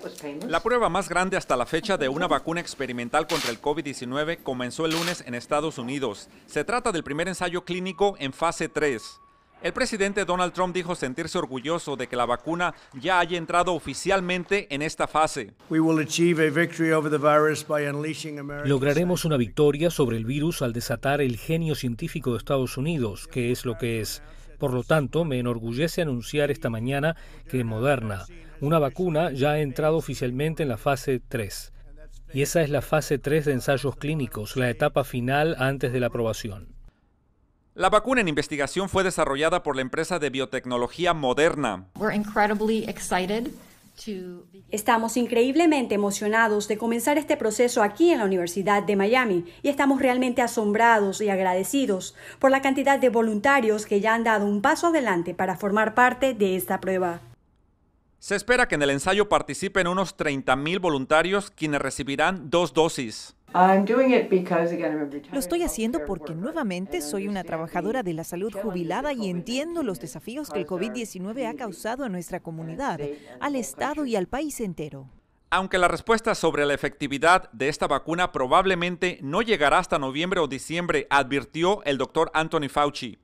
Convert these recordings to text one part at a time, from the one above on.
Pues la prueba más grande hasta la fecha de una vacuna experimental contra el COVID-19 comenzó el lunes en Estados Unidos. Se trata del primer ensayo clínico en fase 3. El presidente Donald Trump dijo sentirse orgulloso de que la vacuna ya haya entrado oficialmente en esta fase. Lograremos una victoria sobre el virus al desatar el genio científico de Estados Unidos, que es lo que es. Por lo tanto, me enorgullece anunciar esta mañana que Moderna, una vacuna, ya ha entrado oficialmente en la fase 3. Y esa es la fase 3 de ensayos clínicos, la etapa final antes de la aprobación. La vacuna en investigación fue desarrollada por la empresa de biotecnología Moderna. Estamos increíblemente emocionados de comenzar este proceso aquí en la Universidad de Miami y estamos realmente asombrados y agradecidos por la cantidad de voluntarios que ya han dado un paso adelante para formar parte de esta prueba. Se espera que en el ensayo participen unos 30.000 voluntarios quienes recibirán dos dosis. Lo estoy haciendo porque nuevamente soy una trabajadora de la salud jubilada y entiendo los desafíos que el uh, COVID-19 ha causado a nuestra comunidad, al Estado y al país entero. Aunque la respuesta sobre la efectividad de esta vacuna probablemente no llegará hasta noviembre o diciembre, advirtió el doctor Anthony Fauci.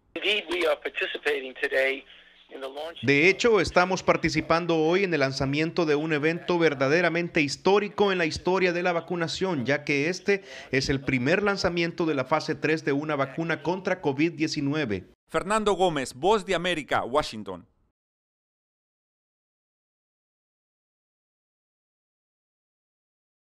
De hecho, estamos participando hoy en el lanzamiento de un evento verdaderamente histórico en la historia de la vacunación, ya que este es el primer lanzamiento de la fase 3 de una vacuna contra COVID-19. Fernando Gómez, Voz de América, Washington.